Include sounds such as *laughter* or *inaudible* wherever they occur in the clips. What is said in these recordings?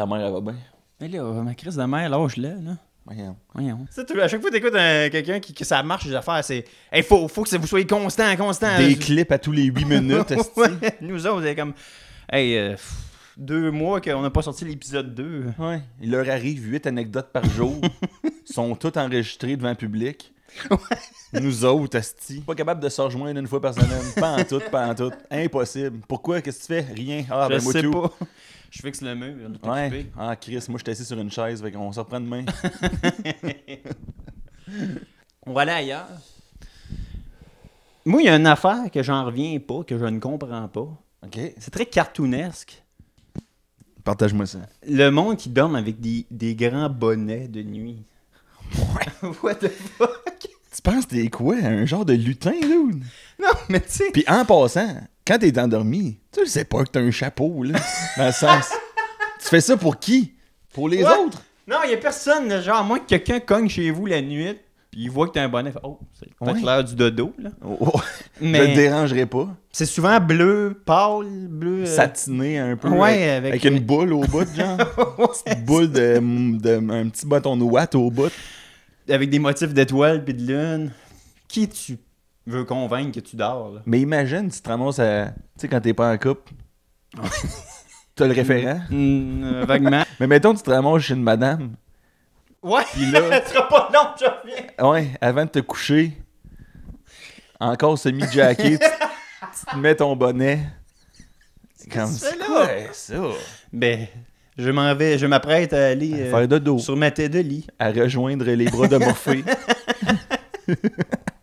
ta mère, elle va bien. Mais là, ma crise de mère, lâche-la, là. Voyons. Voyons. Tu à chaque fois que écoutes quelqu'un qui, que ça marche, les affaires, c'est. Il faut, faut que vous soyez constant, constant. Des clips à tous les 8 minutes. *laughs* Nous autres, c'est comme. Hey, euh, deux mois qu'on n'a pas sorti l'épisode 2. Ouais. Il leur arrive 8 anecdotes par jour. *laughs* sont toutes enregistrées devant le public. Ouais. Nous autres, Asti. Pas capable de se rejoindre une fois par semaine. pas en tout, pas en tout. Impossible. Pourquoi? Qu'est-ce que tu fais? Rien. Ah, Je ben, sais pas. Je fixe le mur. Ouais. Ah, Chris, moi, je suis assis sur une chaise, fait on se reprend demain. *laughs* On va aller ailleurs. Moi, il y a une affaire que j'en reviens pas, que je ne comprends pas. C'est très cartoonesque. Partage-moi ça. Le monde qui dorme avec des, des grands bonnets de nuit. *laughs* What the fuck? Tu penses que t'es quoi? Un genre de lutin, dude? Non, mais tu sais. Puis en passant, quand t'es endormi, tu sais pas que t'as un chapeau, là. dans le sens. Tu fais ça pour qui? Pour les autres? Non, il a personne, genre, à moins que quelqu'un cogne chez vous la nuit, puis il voit que t'as un bonnet. Oh, c'est peut du dodo, là. Oh, oh. Mais... te dérangerai pas. C'est souvent bleu, pâle, bleu. Euh, Satiné un peu. Ouais, euh, avec... avec une boule au bout, genre. *laughs* une boule de, Un petit bâton de ouate au bout. Avec des motifs d'étoiles puis de lune. Qui tu veut convaincre que tu dors. Mais imagine, tu te ramasses à. Tu sais, quand t'es pas en couple. T'as le référent? Mm, euh, vaguement. *laughs* Mais mettons, tu te ramasses chez une madame. Ouais! Puis *laughs* sera pas long, je reviens! Ouais, avant de te coucher, encore semi-jacket, tu, te mets ton bonnet. Comme ça. ça? Ben, je m'en vais, je m'apprête à aller. faire de dos. Euh, sur ma tête de lit. À rejoindre les bras de Morphée. *laughs*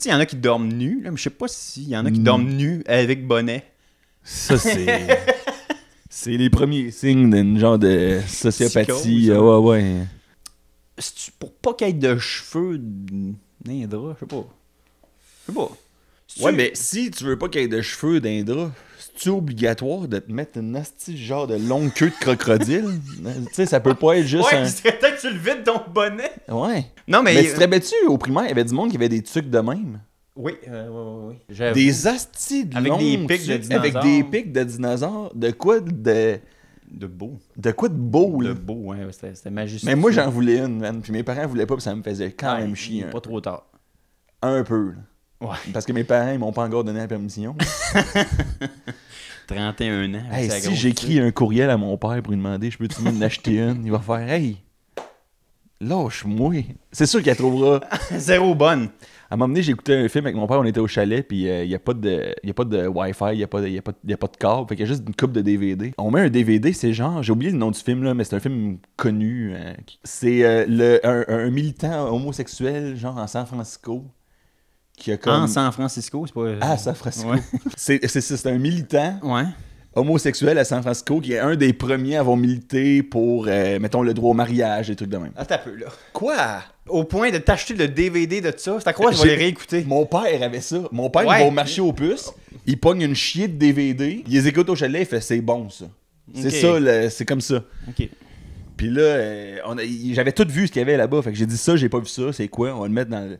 sais, il y en a qui dorment nus, là, mais je sais pas s'il y en a qui hmm. dorment nus avec bonnet. Ça, c'est. *laughs* c'est les premiers signes d'une genre de sociopathie. Hein. ouais, ouais. si tu pour pas qu'il y ait de cheveux d'un je sais pas. Je sais pas. Ouais, mais si tu veux pas qu'il y ait de cheveux d'indra es obligatoire de te mettre une nasty genre de longue queue de crocodile? *laughs* tu sais, ça peut pas être juste. Ouais, un... que tu le vides ton bonnet. Ouais. Non, mais. Mais tu te tu au primaire, il y avait du monde qui avait des trucs de même? Oui, euh, oui, oui, Des astis de Avec des pics de dinosaures. Avec des pics de dinosaures. De quoi de. De beau. De quoi de beau, là? De beau, ouais, c'était majestueux. Mais moi, j'en voulais une, man. Puis mes parents voulaient pas, puis ça me faisait quand même chier. Pas trop tard. Un peu, là. Ouais. Parce que mes parents, ils m'ont pas encore donné la permission. *laughs* 31 ans. si j'écris un courriel à mon père pour lui demander, je peux-tu m'en acheter une, il va faire Hey, lâche-moi. C'est sûr qu'elle trouvera. *laughs* Zéro bonne. À un moment donné, j'écoutais un film avec mon père, on était au chalet, puis euh, il n'y a, pas de, Wi-Fi, il n'y a, pas de, y câble, fait y a juste une coupe de DVD. On met un DVD, c'est genre, j'ai oublié le nom du film, là, mais c'est un film connu. Euh, c'est euh, un militant homosexuel, genre en San Francisco qui En San Francisco, c'est pas... Ah, San Francisco. Ouais. *laughs* c'est un militant. homosexuel à San Francisco qui est un des premiers à avoir milité pour, euh, mettons, le droit au mariage, et trucs de même. Attends ah, un peu, là. Quoi? Au point de t'acheter le DVD de ça? C'est à quoi je vais les réécouter? Mon père avait ça. Mon père, il va au marché aux puces, il pogne une chier de DVD, il les écoute au chalet, il fait « c'est bon, ça C'est ça, c'est comme ça. OK. Puis là, euh, j'avais tout vu ce qu'il y avait là-bas, fait que j'ai dit « ça, j'ai pas vu ça, c'est quoi? On va le mettre dans... Le... »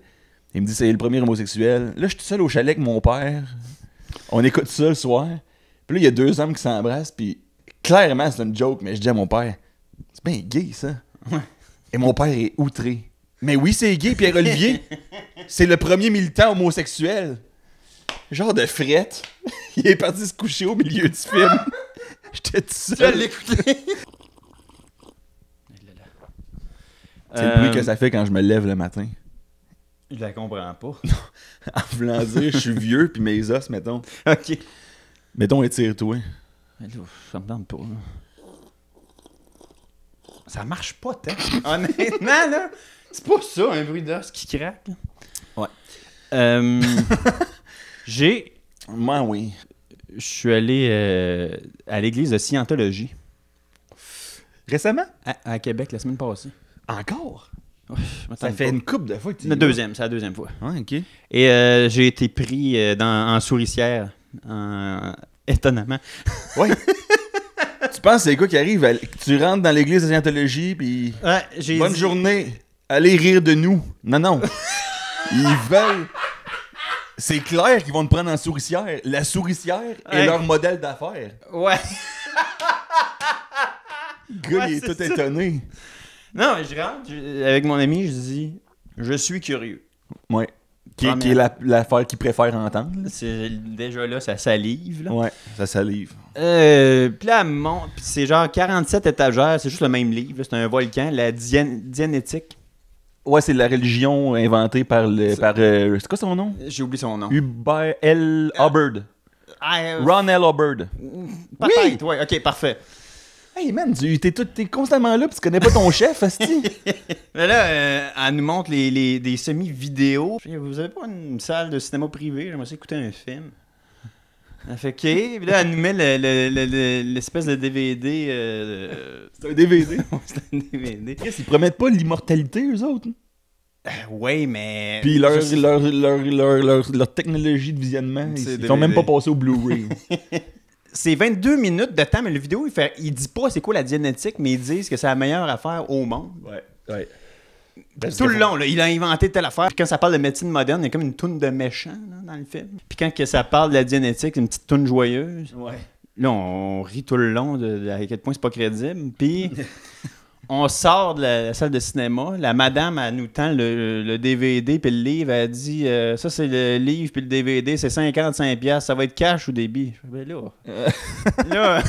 Il me dit c'est le premier homosexuel. Là, je suis tout seul au chalet avec mon père. On écoute ça le soir. Puis là, il y a deux hommes qui s'embrassent. Puis clairement, c'est une joke, mais je dis à mon père c'est bien gay ça. Et mon père est outré. Mais oui, c'est gay, Pierre Olivier. *laughs* c'est le premier militant homosexuel. Genre de frette. *laughs* Il est parti se coucher au milieu du film. *laughs* J'étais tout seul. l'écouter. c'est le bruit euh, que ça fait quand je me lève le matin. Il la comprend pas. *laughs* En voulant dire, je suis vieux, puis mes os, mettons. *laughs* OK. Mettons, étire-toi. Ça me tente pas, Ça Ça marche pas, t'es *laughs* Honnêtement, là, c'est pas ça, un bruit d'os qui craque. Ouais. Euh, j'ai. Moi, oui. Je suis allé euh, à l'église de Scientologie. Récemment? à Québec, la semaine passée. Encore? Ça fait une coupe de fois tu La deuxième, c'est la deuxième fois. Ouais, ok. Et euh, j'ai été pris euh, dans, en souricière, étonnamment. *laughs* Ouais. tu penses c'est quoi qui arrive? Tu rentres dans l'église de Scientologie, puis Ouais, j'ai bonne journée, allez rire de nous. Non, non. Ils *laughs* veulent. C'est clair qu'ils vont te prendre en souricière. La souricière est leur modèle d'affaires. Ouais. Le gars, il est tout étonné. Non, je rentre avec mon ami, je dis Je suis curieux. Ouais. Qui, est la- l'affaire qu'il préfère entendre. déjà là, ça salive. Oui, Ouais, ça salive. Euh, puis là, c'est genre 47 étagères, c'est juste le même livre, c'est un volcan, la dianétique. Ouais, c'est la religion inventée par le. Euh, c'est quoi son nom J'ai oublié son nom. Hubert L. Euh, Hubbard. Ron L. Hubbard. Oui! oui. ouais, ok, parfait. Hey man, tu es, constamment là, puis tu connais pas ton chef, *laughs* Asti. Mais là, euh, elle nous montre les, les, des semi-vidéos. Vous avez pas une salle de cinéma privée, j'aimerais écouter un film. Elle fait OK, là, elle nous met l'espèce de DVD. Euh, *laughs* c'est un DVD. *laughs* C'est un DVD. quest promettent pas l'immortalité, eux autres? Hein? Euh, ouais, mais. Puis leur, leur, leur, leur, technologie de visionnement, ils, ils même pas passés au Blu-ray c'est 22 minutes de temps, mais le vidéo, il, fait, il dit pas c'est quoi la diénétique, mais ils disent que c'est la meilleure affaire au monde. Ouais, ouais. tout le long, il a inventé telle affaire. Puis quand ça parle de médecine moderne, il y a comme une toune de méchant dans le film. Puis quand que ça parle de la diénétique, une petite toune joyeuse. Ouais. Là, on rit tout le long de, de à quel point c'est pas crédible. Puis *laughs* on sort de la, salle de cinéma. La madame, elle nous tend le, DVD puis le livre. Elle dit euh, Ça, c'est le livre puis le DVD, c'est 55$. Ça va être cash ou débit ben là euh.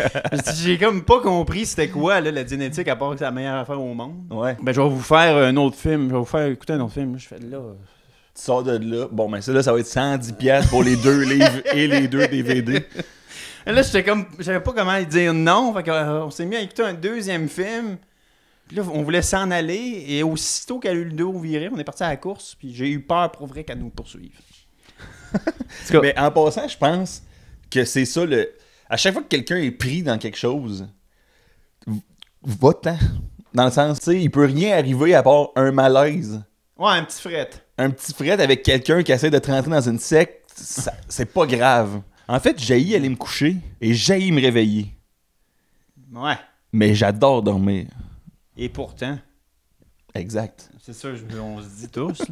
*laughs* j'ai comme pas compris c'était quoi la génétique à part que c'est la meilleure affaire au monde. Ouais. Ben, je vais vous faire un autre film. Je vais vous faire écouter un autre film. Je fais là. Tu sors de là. Bon, ben ça, là, ça va être 110$ pour les deux *laughs* livres et les deux DVD là, j'étais comme. pas comment dire non. Euh, on s'est mis à écouter un deuxième film. Puis on voulait s'en aller. Et aussitôt qu'elle a eu le dos viré, on est parti à la course. Puis j'ai eu peur pour vrai qu'elle nous poursuive. Mais en passant, je pense que c'est ça le. À chaque fois que quelqu'un est pris dans quelque chose, va Dans le sens, tu il peut rien arriver à part un malaise. Ouais, un petit fret. Un petit fret avec quelqu'un qui essaie de te rentrer dans une secte, c'est pas grave. En fait, j'ai aller me coucher et j'ai me réveiller. Ouais. Mais j'adore dormir. Et pourtant. Exact. C'est ça, on se dit tous.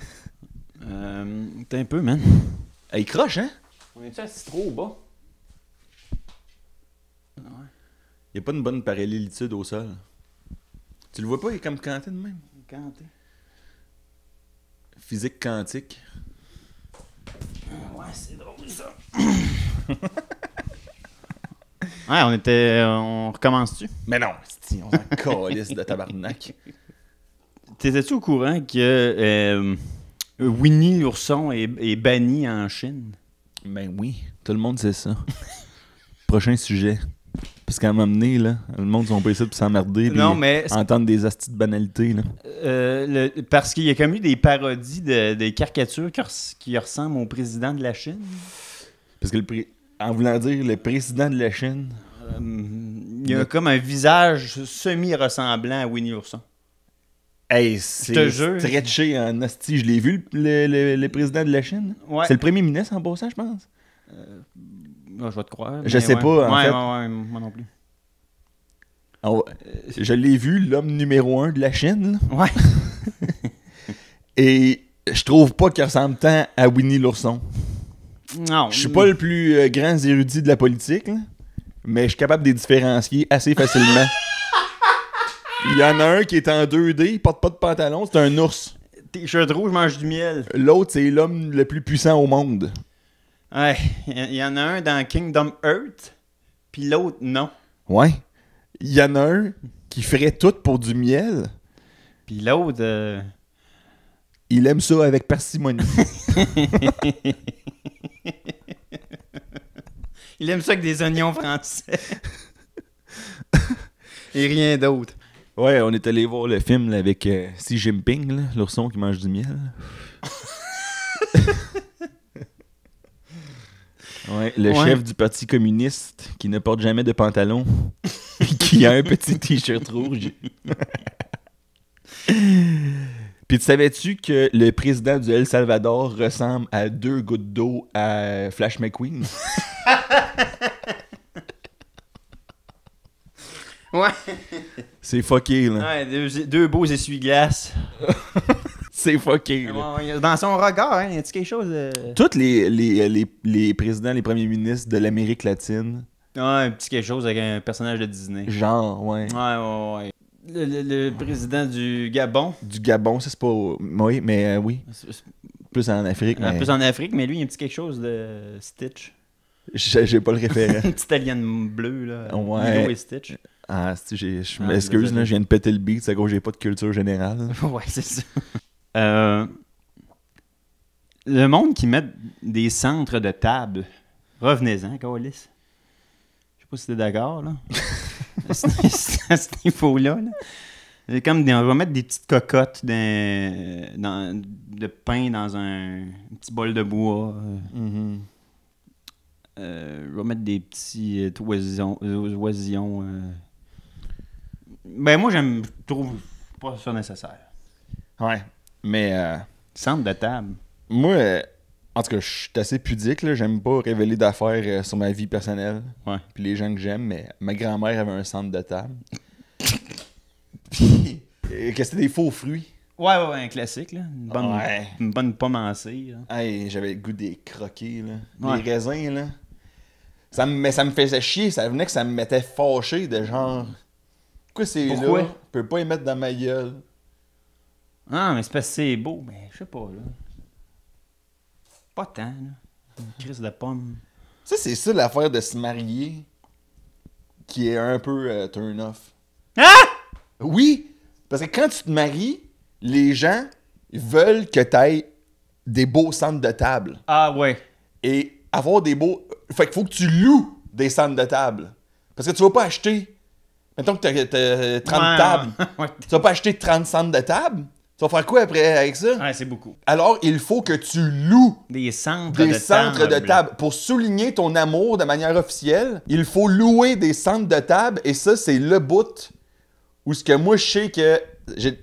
*laughs* euh, T'es un peu, man. Elle croche, hein? On est-tu assis trop au bas? Il ouais. n'y a pas une bonne parallélitude au sol. Tu le vois pas, il est comme canté de même. Canté. Physique quantique. Ah, c'est drôle ça. *laughs* ouais, on était. On recommence-tu? Mais non, on a *laughs* colisse de tabarnak. T'étais-tu au courant que euh, Winnie l'ourson est, est, banni en Chine? Ben oui, tout le monde sait ça. *laughs* Prochain sujet. Parce qu'à un moment donné, là, le monde sont pas ici pour s'emmerder non, mais entendre des astuces de banalité. Là. Euh, parce qu'il y a quand eu des parodies de, des caricatures qui, ressemblent au président de la Chine. Parce que en voulant dire le président de la Chine. Euh, il y a comme un visage semi-ressemblant à Winnie Ourson. Hey, c'est stretché en astie Je l'ai vu, le, le, président de la Chine. C'est le premier ministre en bossant, je pense. Euh, ah, je vais te croire. Je sais pas, ouais, fait. Ouais, moi non plus. je l'ai vu, l'homme numéro un de la Chine. Ouais. *laughs* Et je trouve pas qu'il ressemble tant à Winnie l'ourson. Non. Je suis pas le plus euh, grand érudit de la politique, mais je suis capable de les différencier assez facilement. *laughs* Il y en a un qui est en 2D, il porte pas de pantalon, c'est un ours. T-shirt rouge, mange du miel. L'autre, c'est l'homme le plus puissant au monde. Ouais, il y en a un dans Kingdom Earth, puis l'autre non. Ouais. Il y en a un qui ferait tout pour du miel. Puis l'autre. Euh, il aime ça avec parcimonie. *laughs* il aime ça avec des oignons français. Et rien d'autre. Ouais, on est allé voir le film avec si euh, Xi Jinping, l'ourson qui mange du miel. le chef du Parti communiste qui ne porte jamais de pantalon et *laughs* qui a un petit t-shirt rouge. *laughs* Puis tu savais-tu que le président du El Salvador ressemble à deux gouttes d'eau à Flash McQueen? *laughs* ouais. C'est fucké, là. Ouais, deux, deux beaux essuie-glaces c'est fucké. Dans son regard, il hein, y a petit quelque chose de... Tous les, les, les, présidents, les premiers ministres de l'Amérique latine. Ouais, un petit quelque chose avec un personnage de Disney. Genre, ouais. Ouais, ouais, ouais. Le, président du Gabon. Du Gabon, ça c'est pas. Oui, mais euh, oui. Plus en Afrique. Plus en Afrique, mais lui, il y a un petit quelque chose de Stitch. J'ai pas le référent. *laughs* Une petite alien bleue, là. Ouais. Stitch. Ah, je ah, m'excuse, là, je viens de péter le beat, c'est à cause j'ai pas de culture générale. *laughs* ouais, c'est ça. Euh, le monde qui met des centres de table, revenez-en, Colis. Je sais pas si t'es d'accord, là. à ce niveau-là. comme on va mettre des petites cocottes de, pain dans un, petit bol de bois. On euh. Mm-hmm. Euh, va mettre des petits oisillons. Ben moi j'aime je trouve pas ça nécessaire. Ouais. Mais. Euh, centre de table. Moi, euh, en tout cas, je suis assez pudique, là. J'aime pas révéler d'affaires euh, sur ma vie personnelle. Ouais. Puis les gens que j'aime, mais ma grand-mère avait un centre de table. Puis. *laughs* que c'était des faux fruits. Ouais, ouais, ouais, un classique, là. Une bonne, une bonne pomme en cire. j'avais le goût des croquets, là. Des raisins, là. Ça me, mais ça me faisait chier, ça venait que ça me mettait fâché de genre. Pourquoi c'est là? Je peux pas y mettre dans ma gueule. Ah, mais c'est parce que c'est beau. Mais je sais pas, là. Pas tant, là. Une crise de pomme. Ça, c'est ça l'affaire de se marier qui est un peu euh, turn off. Ah! Oui! Parce que quand tu te maries, les gens veulent que tu des beaux centres de table. Ah ouais. Et avoir des beaux. Fait qu'il faut que tu loues des centres de table. Parce que tu vas pas acheter. Mettons que tu as, 30 tables. *laughs* tu vas pas acheter 30 centres de table. Tu vas faire quoi après avec ça? Ouais, c'est beaucoup. Alors, il faut que tu loues des centres, de, centres table. Pour souligner ton amour de manière officielle, il faut louer des centres de table et ça, c'est le bout où ce que moi, je sais que j'ai,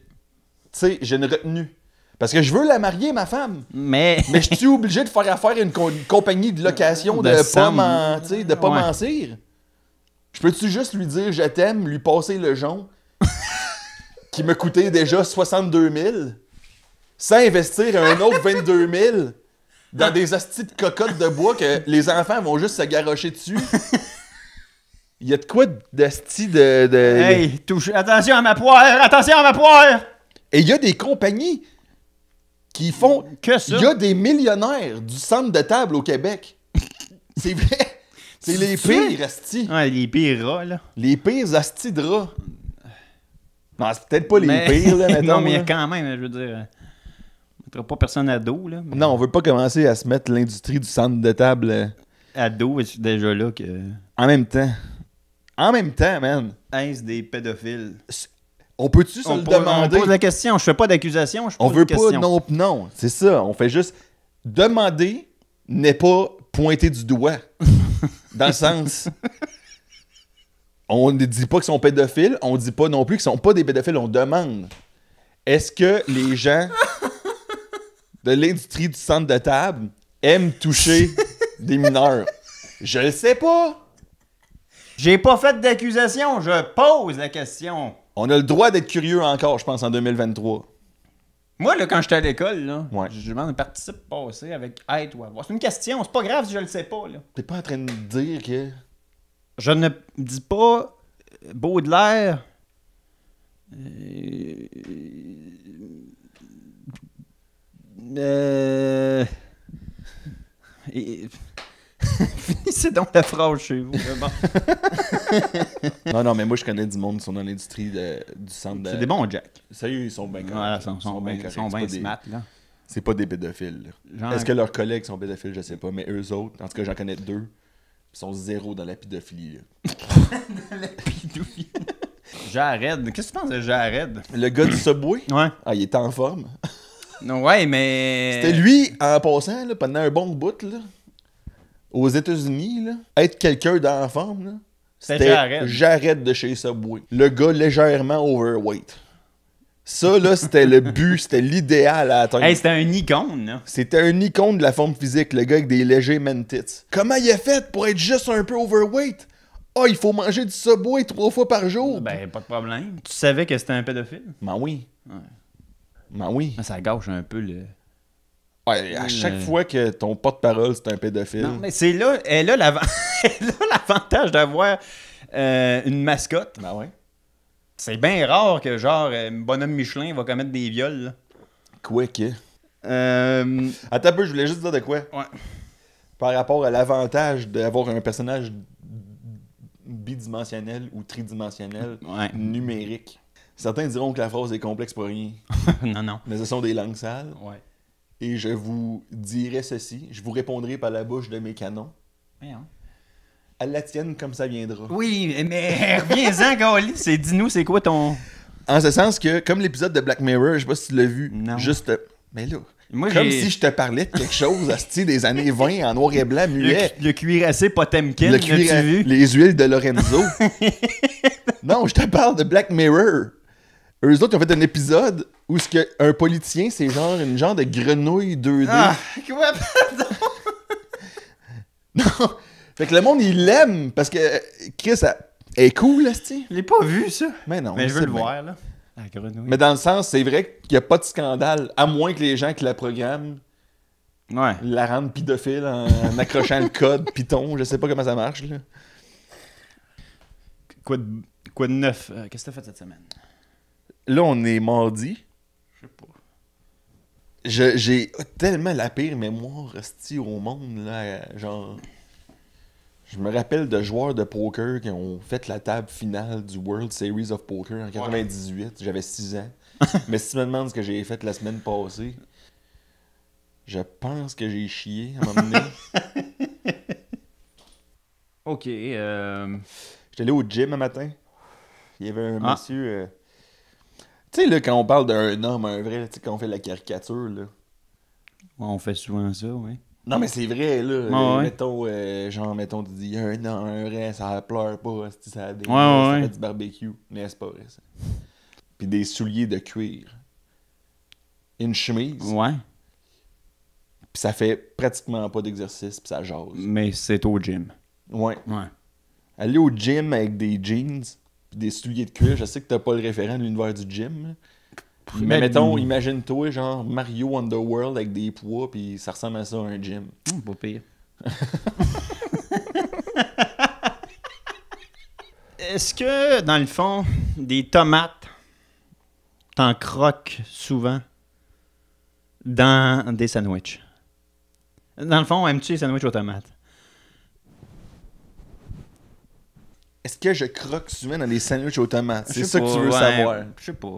j'ai une retenue. Parce que je veux la marier, ma femme. Mais. *laughs* Mais je suis obligé de faire affaire à une, compagnie de location euh, de, de pas, mentir. Je peux-tu juste lui dire je t'aime, lui passer le jonc, qui me coûtait déjà 62 000, sans investir un autre 22 000 dans des astis de cocottes de bois que les enfants vont juste se garrocher dessus. Il y a de quoi d'asti de, Hey, Attention à ma poire! Attention à ma poire! Et il y a des compagnies qui font. Que ça? Il y a des millionnaires du centre de table au Québec. C'est vrai! C'est les pires astis. Ouais, les pires rats, là. Les pires astis de rats. Non, c'est peut-être pas les pires, là, maintenant *laughs* Non, mais quand même, je veux dire. On mettra pas personne à dos, là. Non, on veut pas commencer à se mettre l'industrie du centre de table. Euh, à dos, je déjà là que. En même temps. En même temps, man. Est-ce des pédophiles? On peut-tu se le demander? On pose la question. Je fais pas d'accusation, je pose On veut pas, question. non, non. C'est ça. On fait juste... Demander n'est pas pointer du doigt. *laughs* dans le sens... On ne dit pas qu'ils sont pédophiles, on ne dit pas non plus qu'ils sont pas des pédophiles, on demande est-ce que les gens de l'industrie du centre de table aiment toucher *laughs* des mineurs Je le sais pas. J'ai pas fait d'accusation, je pose la question. On a le droit d'être curieux encore, je pense, en 2023. Moi, là, quand j'étais à l'école, là, je demande participe passé avec être ou avoir. C'est une question, c'est pas grave si je le sais pas. Là. T'es pas en train de dire que. Je ne dis pas euh, Baudelaire. Euh, euh, et... *laughs* Finissez donc la phrase chez vous. *laughs* non, non, mais moi, je connais du monde qui sont dans l'industrie du centre de... C'est des bons Jack. Ça est, ils sont bien corrects. Voilà, ils sont, bien sont bien C'est des- là. C'est pas des pédophiles. Est-ce que leurs collègues sont pédophiles, je sais pas, mais eux autres, en tout cas, j'en connais deux. Ils sont zéro dans la pédophilie. là. *laughs* la pédophilie. Jared, qu'est-ce que tu penses de Jared? Le gars du Subway, Ouais. ah, il est en forme. Non, ouais, mais. C'était lui, en passant, là, pendant un bon bout, là, aux États-Unis, là, être quelqu'un d'en forme, là, C'était Jared. Jared de chez Subway. Le gars légèrement overweight. Ça, là, c'était le but, c'était l'idéal à atteindre. Hey, c'était un icône, là. C'était un icône de la forme physique, le gars avec des légers men Comment il a fait pour être juste un peu overweight? Ah, oh, il faut manger du Subway trois fois par jour. Ben, pas de problème. Tu savais que c'était un pédophile? Ben oui. Ouais. Ben oui. Ah, ça gâche un peu le... Ouais, à chaque fois que ton porte-parole, c'est un pédophile. Non, mais c'est là, elle a *laughs* l'avantage d'avoir euh, une mascotte. Ben oui. C'est bien rare que, genre, euh, bonhomme Michelin va commettre des viols. Quoi que. Euh, Attends peu, je voulais juste dire de quoi. Par rapport à l'avantage d'avoir un personnage bidimensionnel ou tridimensionnel numérique. Certains diront que la phrase est complexe pour rien. *laughs* non, non. Mais ce sont des langues sales. Ouais. Et je vous dirai ceci. Je vous répondrai par la bouche de mes canons. Elle la tienne comme ça viendra. Oui, mais reviens-en, Goli. *laughs* C'est dis-nous, c'est quoi ton. En ce sens que, comme l'épisode de Black Mirror, je sais pas si tu l'as vu, non. juste. Mais là. comme si je te parlais de quelque chose style des années 20 en noir et blanc muet. Le, cuirassé Potemkin, le tu vu? les huiles de Lorenzo. *laughs* non, je te parle de Black Mirror. Eux autres ils ont fait un épisode où ce que un politicien, c'est genre une genre de grenouille 2D. Ah, quoi, *laughs* non, fait que le monde, il l'aime parce que Chris, elle, est cool, là, Je l'ai pas vu, ça. Mais non. Mais je veux le voir, là. Mais dans le sens, c'est vrai qu'il n'y a pas de scandale, à moins que les gens qui la programment la rendent pédophile en, accrochant le code Python. Je sais pas comment ça marche, là. Quoi de, quoi neuf euh, Qu'est-ce que t'as fait cette semaine Là, on est mardi. Je sais pas. J'ai tellement la pire mémoire, Rusty, au monde, là. Genre. Je me rappelle de joueurs de poker qui ont fait la table finale du World Series of Poker en 98. J'avais 6 ans. *laughs* Mais si tu me demandes ce que j'ai fait la semaine passée, je pense que j'ai chié à un moment donné. *laughs* ok. Euh... J'étais allé au gym un matin. Il y avait un ah. monsieur. Euh, tu sais, là, quand on parle d'un homme, un vrai, sais, quand on fait la caricature, là. on fait souvent ça, oui. Non, mais c'est vrai, là. Mettons, euh, genre, mettons, tu dis, un an, un reste, ça pleure pas, ça, des ouais, ça fait du barbecue, n'est-ce pas, vrai, ça? Puis des souliers de cuir. Une chemise. Ouais. Puis ça fait pratiquement pas d'exercice, puis ça jase. Mais c'est au gym. Ouais. Ouais. Aller au gym avec des jeans, puis des souliers de cuir, je sais que t'as pas le référent de l'univers du gym, là. Mais mettons, imagine-toi, genre Mario Underworld avec des poids, puis ça ressemble à ça, un gym. Hum, pas pire. *laughs* Est-ce que, dans le fond, des tomates, t'en croques souvent dans des sandwichs? Dans le fond, aimes-tu les sandwichs aux tomates? Est-ce que je croque souvent dans des sandwichs aux tomates? C'est ça que tu veux savoir. Je sais pas.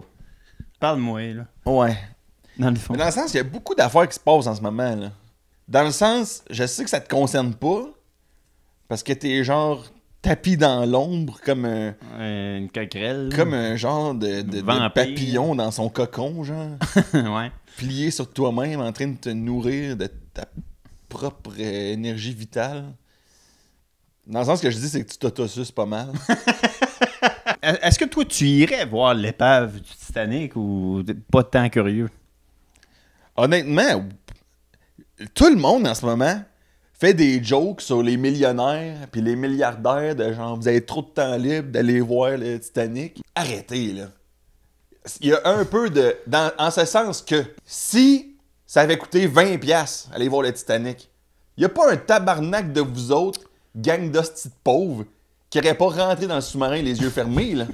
Parle-moi, là. Ouais. Dans le fond. dans le sens, il y a beaucoup d'affaires qui se passent en ce moment, là. Dans le sens, je sais que ça te concerne pas, parce que t'es genre tapis dans l'ombre comme un... Une coquerelle. Comme un genre de, de, papillon dans son cocon, genre. *laughs* ouais. Plié sur toi-même, en train de te nourrir de ta propre énergie vitale. Dans le sens que je dis, c'est que tu t'autosuces pas mal. *laughs* *laughs* Est-ce que toi, tu irais voir l'épave du Titanic ou pas tant curieux? Honnêtement, tout le monde en ce moment fait des jokes sur les millionnaires puis les milliardaires de genre vous avez trop de temps libre d'aller voir le Titanic. Arrêtez là. Il y a un peu de dans en ce sens que si ça avait coûté 20 pièces aller voir le Titanic, il n'y a pas un tabarnak de vous autres gang d'hosties pauvres qui n'aurait pas rentré dans le sous-marin les yeux fermés. Là.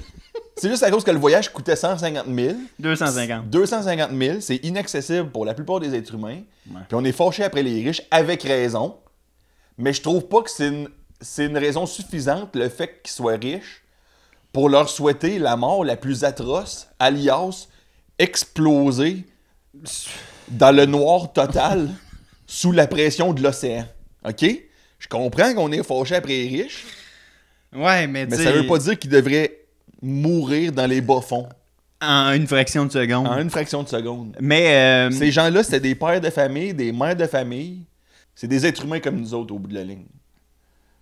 C'est juste à cause que le voyage coûtait 150 000. 250. 250 000, c'est inaccessible pour la plupart des êtres humains. Puis on est fâché après les riches avec raison. Mais je trouve pas que c'est une, raison suffisante, le fait qu'ils soient riches, pour leur souhaiter la mort la plus atroce, alias exploser dans le noir total *laughs* sous la pression de l'océan. OK? Je comprends qu'on est fâché après les riches mais, ça veut pas dire qu'ils devraient mourir dans les bas-fonds. En une fraction de seconde. En une fraction de seconde. Mais. Euh, Ces gens-là, c'était des pères de famille, des mères de famille. C'est des êtres humains comme nous autres au bout de la ligne.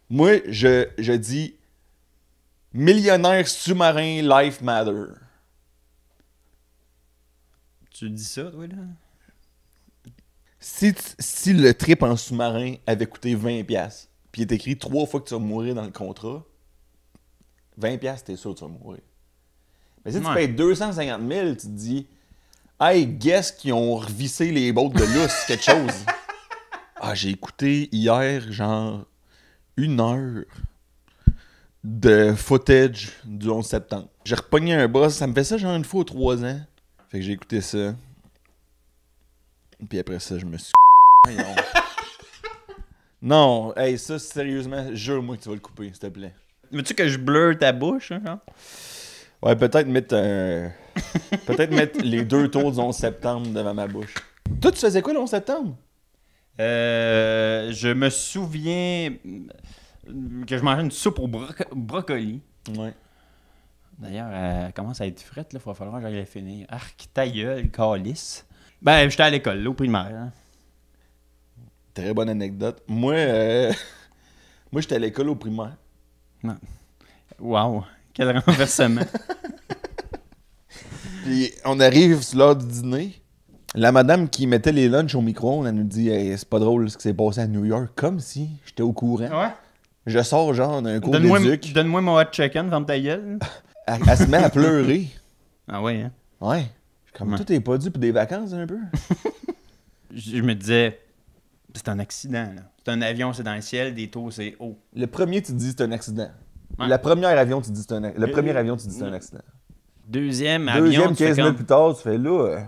Moi, je, je dis millionnaire sous-marin, life matter. Tu dis ça, toi, là? Si, si le trip en sous-marin avait coûté 20$, puis il est écrit trois fois que tu vas mourir dans le contrat, 20$, t'es sûr que tu vas mourir. Mais si tu payes 250 000, tu te dis, hey, guess qu'ils ont revissé les bottes de lousse, *laughs* quelque chose. ah, j'ai écouté hier, genre, une heure de footage du 11 septembre. J'ai repogné un bras, ça me fait ça genre une fois ou trois ans. Fait que j'ai écouté ça. Puis après ça, je me suis. *laughs* non, hey, ça, sérieusement, jure-moi que tu vas le couper, s'il te plaît. Veux-tu que je blur ta bouche, hein, Ouais, peut-être mettre un, Peut-être mettre les deux tours du 11 septembre devant ma bouche. Toi, tu faisais quoi le 11 septembre? Euh, je me souviens que je mangeais une soupe au brocoli. Ouais. D'ailleurs, euh, elle commence à être frette, là. il va falloir que j'aille la finir. Arc, ta calice. Ben, j'étais à l'école, au primaire. Hein. Très bonne anecdote. Moi, euh, *laughs* moi j'étais à l'école au primaire. Non. Wow, quel renversement. *laughs* Puis on arrive sur l'heure du dîner. La madame qui mettait les lunchs au micro, elle nous dit c'est pas drôle ce qui s'est passé à New York, comme si j'étais au courant. Ouais. Je sors genre d'un cours de d'éduc. Donne-moi mon hot chicken, ferme ta gueule. *laughs* Elle, se met à pleurer. *laughs* Ah ouais, hein? Ouais. Comme tout est pas dû pour des vacances un peu. je me disais c'est un accident là. C'est un avion, c'est dans le ciel, des taux, c'est haut. Le premier, tu te dis c'est un accident. Le premier avion, tu dis c'est un, le euh, premier avion, tu dis c'est un accident. Deuxième avion. Deuxième, 15 minutes plus tard, tu fais là. Euh,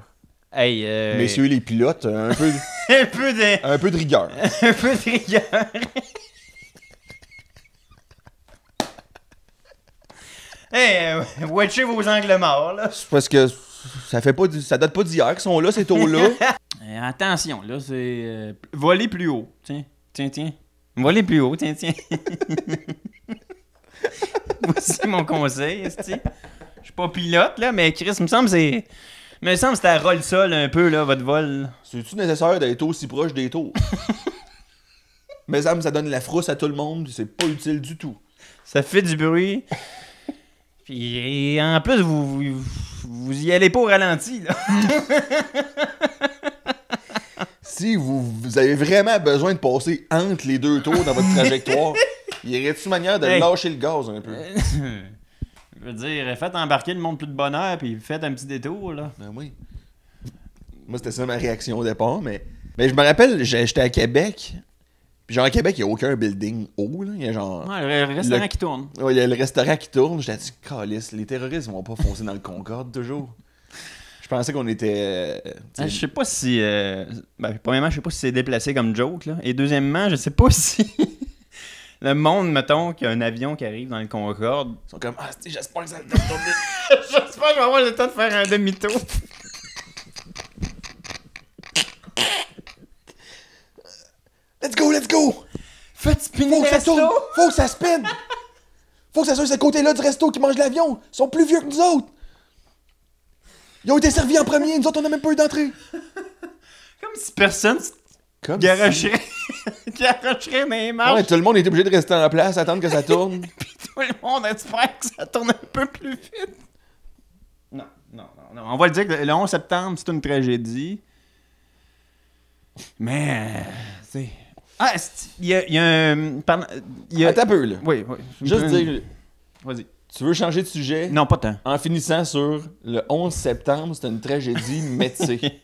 hey, euh, Messieurs les pilotes, un peu, *laughs* un, peu de... un peu de rigueur. *laughs* un peu de rigueur. *laughs* hey, watchez vos angles morts, là. parce que ça fait pas ça date pas d'hier qu'ils sont là, ces taux-là. Eh, attention, là, c'est. voler plus haut, tiens. Tiens, tiens. Voler plus haut, tiens, tiens. *laughs* Voici mon conseil, Je suis pas pilote, là, mais Chris, me semble c'est. Me semble c'était à roll sol un peu, là, votre vol. C'est-tu nécessaire d'être aussi proche des tours? *laughs* mais ça, ça donne la frousse à tout le monde, c'est pas utile du tout. Ça fait du bruit. Puis en plus, vous, vous, y allez pas au ralenti, là. *laughs* si vous, avez vraiment besoin de passer entre les deux tours dans votre *laughs* trajectoire, y aurait-il manière de lâcher le gaz un peu? *laughs* Je veux dire, faites embarquer le monde plus de bonheur, puis faites un petit détour, là. Ben oui. Moi, c'était ça ma réaction au départ, mais... Mais je me rappelle, j'étais à Québec, puis genre, à Québec, il n'y a aucun building haut, là. Il y a genre. Ouais, le restaurant qui tourne. Ouais, il y a le restaurant qui tourne. J'étais dit, calice, les terroristes vont pas foncer dans le Concorde toujours. Je pensais qu'on était. Euh, ah, je sais pas si. Euh, ben, premièrement, je sais pas si c'est déplacé comme joke. Là. Et deuxièmement, je sais pas *laughs* si. le monde, mettons, qu'il y a un avion qui arrive dans le Concorde. Ils sont comme Ah, j'espère que ça va *laughs* J'espère que je vais avoir le temps de faire un demi-tour. Let's go, let's go! Faites spinner Faut que ça tourne! Faut que ça spinne! Faut que ça soit ce côté-là du resto qui mange l'avion! Ils sont plus vieux que nous autres! Ils ont été servis en premier, nous autres, on n'a même pas eu d'entrée. *laughs* Comme si personne Comme garagerait, *laughs* garagerait dans ah Ouais, tout le monde était obligé de rester en place, attendre que ça *laughs* tourne. Puis tout le monde espère que ça tourne un peu plus vite. Non, non, non. non. On va le dire que le 11 septembre, c'est une tragédie. Mais, tu Ah, il y a, y a un... Pardon, y a... Attends un peu, là. Oui, oui. Juste dire... Vas-y. Tu veux changer de sujet? Non, pas tant. En finissant sur le 11 septembre, c'est une tragédie *laughs* métier.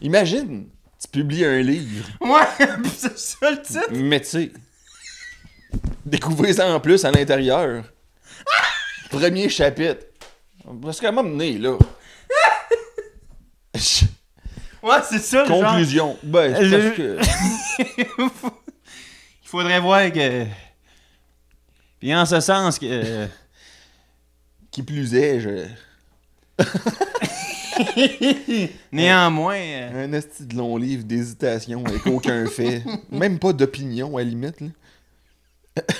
Imagine, tu publies un livre. Ouais, *laughs* c'est ça le titre. Métier. Découvrez-en en plus à l'intérieur. *laughs* Premier chapitre. Parce qu'elle m'a mené, là. ouais, c'est ça, Conclusion. Conclusion. Ben, c'est que... Il faudrait voir que puis en ce sens que. Euh, *laughs* Qui plus est, je... *laughs* Néanmoins. Euh, un esti de long livre d'hésitation avec aucun fait. *laughs* Même pas d'opinion, à la limite.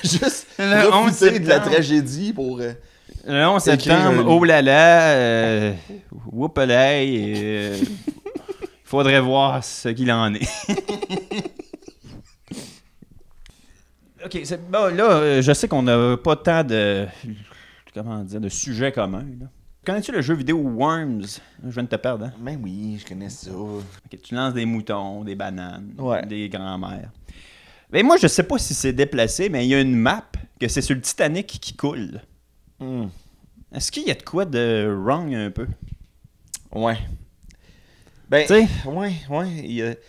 Juste Le 11 de la tragédie pour... euh, Le 11 septembre, oh là là, euh, whoop a faudrait voir ce qu'il en est. OK, là, euh, je sais qu'on n'a pas tant de. Comment dire, de sujets communs. Connais-tu le jeu vidéo Worms Je viens de te perdre, hein Ben oui, je connais ça. Ok, tu lances des moutons, des bananes, des grands-mères. Mais ben moi, je sais pas si c'est déplacé, mais il y a une map que c'est sur le Titanic qui coule. Hmm. Est-ce qu'il y a de quoi de wrong un peu Ouais. Ben, tu sais, ouais, ouais.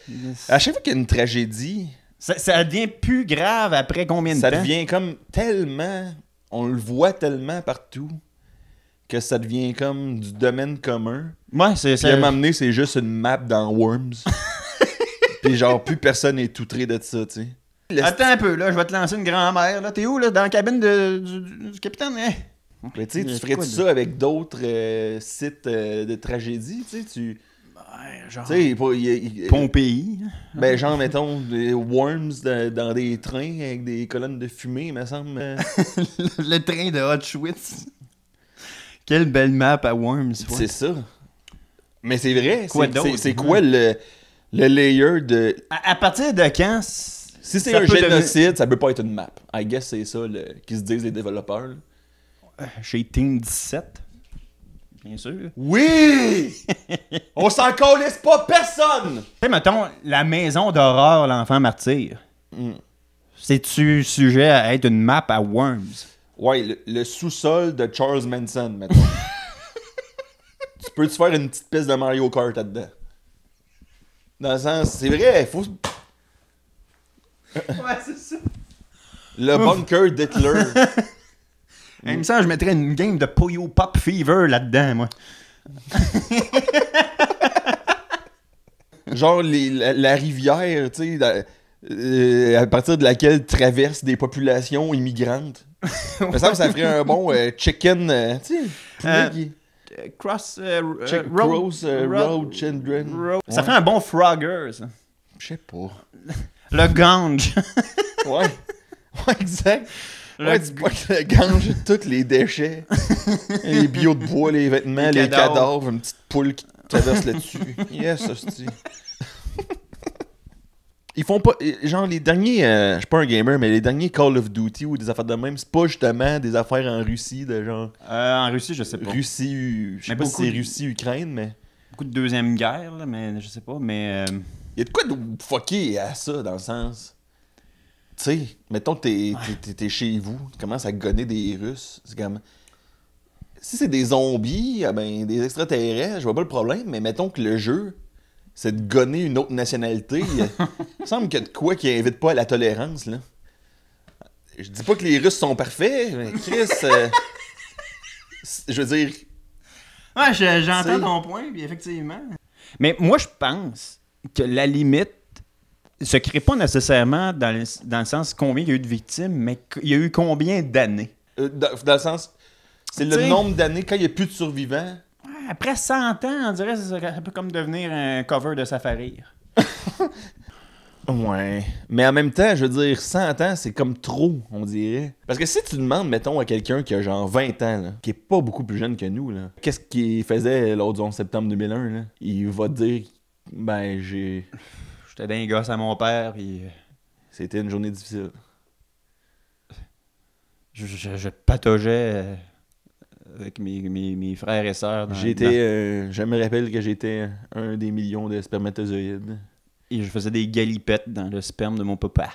À chaque fois qu'il y a une tragédie, ça, devient plus grave après combien de temps? Ça devient comme tellement. On le voit tellement partout que ça devient comme du domaine commun. Ouais, c'est ça. m'amener, c'est juste une map dans Worms. *laughs* Puis genre, plus personne est outré de ça, tu sais. Attends un peu, là, je vais te lancer une grand-mère. Là, t'es où, là? Dans la cabine du, capitaine, tu tu ferais -tu ça avec d'autres sites de tragédie, tu sais? Tu genre. Pompéi. Ben, genre, mettons, des worms dans des trains avec des colonnes de fumée, il me semble. *laughs* le, train de Hotchwitz. Quelle belle map à Worms. C'est ça. Mais c'est vrai. C'est quoi le, le layer de. À, partir de quand. Si c'est un génocide, ça peut pas être une map. I guess c'est ça qu'ils qui se disent les développeurs. Euh, chez Team 17 bien sûr. Oui! On s'en calisse pas personne! Tu sais, mettons, la maison d'horreur, l'enfant martyr. Hmm. C'est-tu sujet à être une map à Worms? Ouais, le, sous-sol de Charles Manson, mettons. *laughs* tu peux-tu faire une petite piste de Mario Kart là-dedans? Dans le sens, c'est vrai, il faut. ouais, c'est ça. Le bunker d'Hitler. *laughs* Il me semble je mettrais une game de Puyo Pop Fever là-dedans, moi. Genre la, rivière, tu sais, euh, à partir de laquelle traversent des populations immigrantes. Ça *laughs* ça ferait un bon euh, chicken, euh, tu sais, Cross road, cross, road, children. Ça ferait un bon Frogger, ça. Je sais pas. Le Gange. ouais. *laughs* Ouais, exact. Ouais, tu vois que *laughs* gange, tous les déchets, les bio de bois, les vêtements, les, cadavres. une petite poule qui traverse là-dessus. yes, hostie. Ils font pas. Euh, genre, les derniers. Euh, je suis pas un gamer, mais les derniers Call of Duty ou des affaires de même, c'est pas justement des affaires en Russie de genre. Euh, en Russie, je sais pas. Russie. Je sais pas si c'est Russie-Ukraine, mais. Beaucoup de Deuxième Guerre, là, mais je sais pas, mais. Y'a Il y a de quoi de fucker à ça, dans le sens tu sais, mettons que t'es chez vous, tu commences à gonner des Russes. Si c'est des zombies, ah ben, des extraterrestres, je vois pas le problème, mais mettons que le jeu, c'est de gonner une autre nationalité. Il *laughs* semble que de quoi qui invite pas à la tolérance, là. Je dis pas que les Russes sont parfaits, mais Chris. Euh, *laughs* je veux dire. Ouais, j'entends ton point, puis effectivement. Mais moi, je pense que la limite se crée pas nécessairement dans le, sens combien il y a eu de victimes, mais il y a eu combien d'années? Euh, dans, le sens, c'est le nombre d'années quand il n'y a plus de survivants. Après 100 ans, on dirait que c'est un comme devenir un cover de Safari. *laughs* ouais. Mais en même temps, je veux dire, 100 ans, c'est comme trop, on dirait. Parce que si tu demandes, mettons, à quelqu'un qui a genre 20 ans, qui est pas beaucoup plus jeune que nous, là, qu'est-ce qu'il faisait lors du 11 septembre 2001, il va dire, ben, j'ai. J'étais d'un gosse à mon père, et euh, C'était une journée difficile. Je, je, pataugeais euh, avec mes, frères et sœurs. J'étais, euh, je me rappelle que j'étais un des millions de spermatozoïdes. Et je faisais des galipettes dans le sperme de mon papa.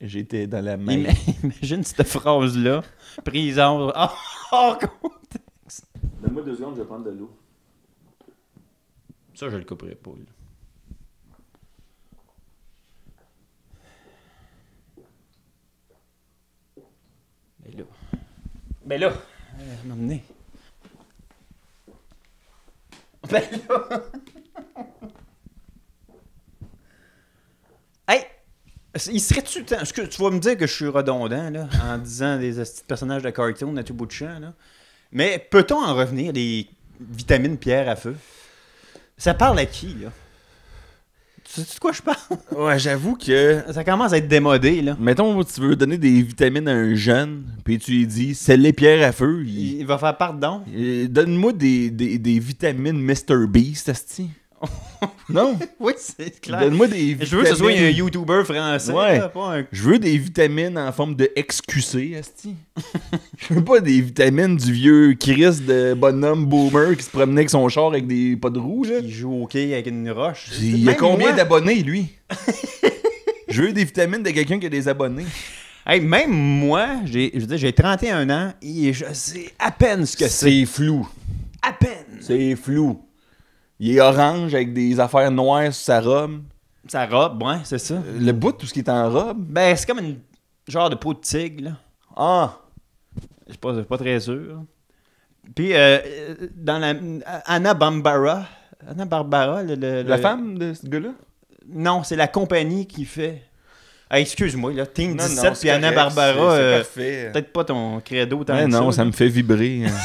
j'étais dans la main. Imagine cette phrase-là, prise en contexte. Donne-moi deux secondes, je vais prendre de l'eau. Ça, je le couperai pas. Mais là. Mais là. Euh, *laughs* ben là. hey! Il serait-tu tu vas me dire que je suis redondant, en *laughs* disant des personnages de cartoon à tout bout de champ, là. Mais peut-on en revenir des vitamines pierre à feu? Ça parle à qui, là? Tu de quoi je parle? *laughs* Ouais, j'avoue que. Ça commence à être démodé, là. Mettons, tu veux donner des vitamines à un jeune, puis tu lui dis, c'est les pierres à feu. Il, va faire pardon. Euh, donne-moi des, des, des, vitamines Mr. Beast, Asti. *laughs* non? oui, c'est clair. Donne-moi des vitamines. Je veux que ce soit un YouTuber français. Ouais. Je veux des vitamines en forme de XQC, Asti. je veux pas des vitamines du vieux Chris de bonhomme boomer qui se promenait avec son char avec des pas de rouge. Il joue au quai avec une roche. Il a combien d'abonnés, lui? *laughs* je veux des vitamines de quelqu'un qui a des abonnés. même moi, j'ai, j'ai 31 ans et je sais à peine ce que c'est. C'est flou. À peine. C'est flou. Il est orange avec des affaires noires sur sa robe. Sa robe, ouais, c'est ça. Euh, le bout tout ce qui est en robe. Ben, c'est comme une genre de peau de tigre, là. Ah! Je ne pas, pas très sûr. Puis, euh, euh dans la. Euh, Anna Bambara. Anna Barbara, le. la femme de ce gars-là? Non, c'est la compagnie qui fait. Ah, excuse-moi, là, Team 17 puis Anna Barbara. Peut-être pas ton credo tant non, ça, me fait vibrer. Hein. *laughs*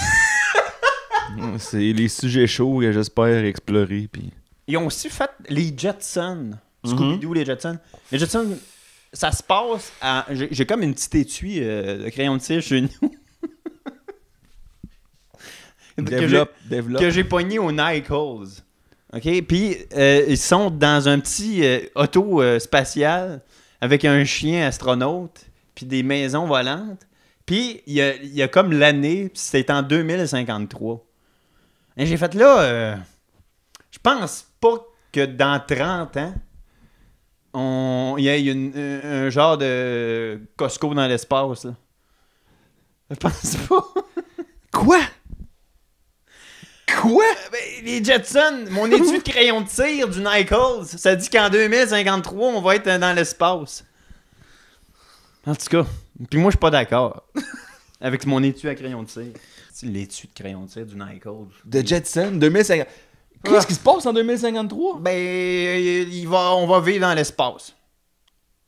*laughs* C'est les sujets chauds que j'espère explorer. Puis... Ils ont aussi fait les Jetsons. Scooby-Doo, mm-hmm. les Jetsons. Les Jetsons, ça se passe à. J'ai comme une petite étui euh, de crayon de cire chez nous. *laughs* que j'ai pogné au Nichols. OK? Puis euh, ils sont dans un petit euh, auto spatial avec un chien astronaute, puis des maisons volantes. Puis il y a, y a, comme l'année, c'est en 2053 j'ai fait là, euh, je pense pas que dans 30 ans, il y ait euh, un genre de Costco dans l'espace. Je pense *laughs* pas. Quoi? Quoi? Euh, ben, les Jetsons, mon étui de crayon de tir du Nichols, ça dit qu'en 2053, on va être dans l'espace. En tout cas, puis moi, je suis pas d'accord *laughs* avec mon étui à crayon de tir l'étude crayon de cire du Nike De Jetson, 2050. Ah. Qu'est-ce qui se passe en 2053? Ben, euh, il va, on va vivre dans l'espace.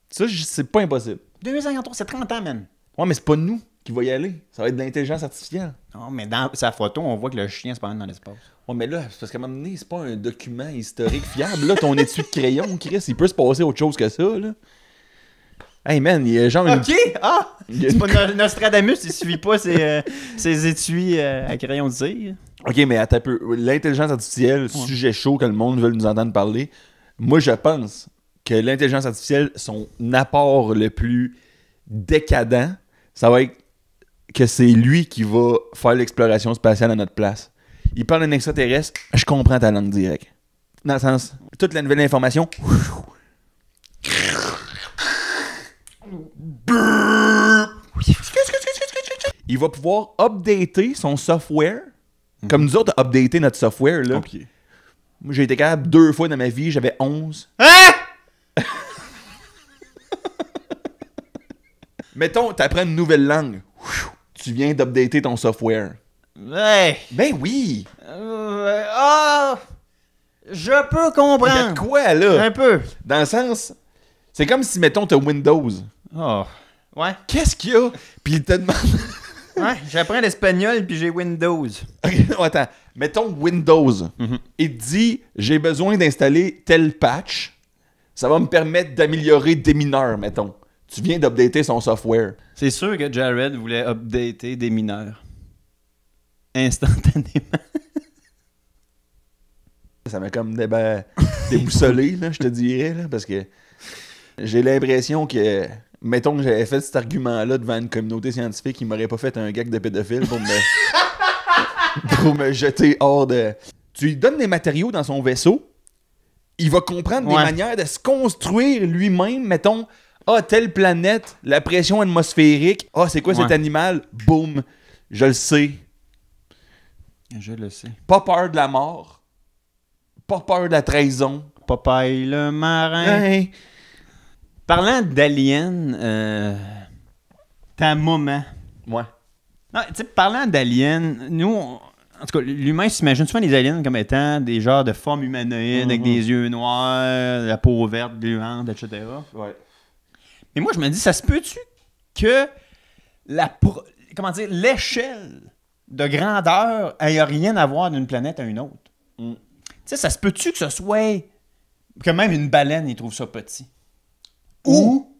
Ça, c'est pas impossible. 2053, c'est 30 ans, man. Ouais, mais c'est pas nous qui va y aller. Ça va être de l'intelligence artificielle. Non, mais dans sa photo, on voit que le chien se promène dans l'espace. Ouais, mais là, parce qu'à un moment donné, c'est pas un document historique fiable. Là, ton *laughs* étude crayon, Chris, il peut se passer autre chose que ça, là. Hey man, il y a genre. Ok! Ah! C'est pas Nostradamus, il suit pas ses, euh, étuis euh, à crayon de cire. Ok, mais attends un peu. L'intelligence artificielle, sujet chaud que le monde veut nous entendre parler. Moi, je pense que l'intelligence artificielle, son apport le plus décadent, ça va être que c'est lui qui va faire l'exploration spatiale à notre place. Il parle d'un extraterrestre, je comprends ta langue directe. Dans le sens, toute la nouvelle information, *laughs* Il va pouvoir updater son software. Comme nous autres, updater notre software. Là. J'ai été capable deux fois dans ma vie, j'avais 11. Hein? *laughs* Mettons, tu apprends une nouvelle langue. Tu viens d'updater ton software. mais Ben oui. Euh, ah, je peux comprendre. quoi là Un peu. Dans le sens, c'est comme si mettons t'as Windows. Oh. Ouais. Qu'est-ce qu'il y a? Puis il te demande. *laughs* ouais, j'apprends l'espagnol puis j'ai Windows. attends. Mettons Windows. Mm-hmm. Il te dit j'ai besoin d'installer tel patch. Ça va me permettre d'améliorer des mineurs, mettons. Tu viens d'updater son software. C'est sûr que Jared voulait updater des mineurs. Instantanément. *laughs* Ça m'a comme déboussolé, là, je te dirais, là, parce que j'ai l'impression que mettons que j'avais fait cet argument-là devant une communauté scientifique, il m'aurait pas fait un gag de pédophile pour me, *laughs* pour me jeter hors de. Tu lui donnes des matériaux dans son vaisseau, il va comprendre les des manières de se construire lui-même, mettons. Ah, telle planète, la pression atmosphérique. oh, c'est quoi cet animal? Boum. Je le sais. Je le sais. Pas peur de la mort. Pas peur de la trahison. peur le marin. Hein? Parlant d'aliens, euh, ta moment. Ouais. Non, tu sais, parlant d'aliens, nous, en tout cas, l'humain s'imagine souvent les aliens comme étant des genres de formes humanoïdes avec mhm. des yeux noirs, la peau verte, gluante, etc. Ouais. Mais moi, je me dis, ça se peut-tu que la comment dire l'échelle de grandeur ait rien à voir d'une planète à une autre? Mm. Tu sais, ça se peut-tu que ce soit que même une baleine, il trouve ça petit? Ou.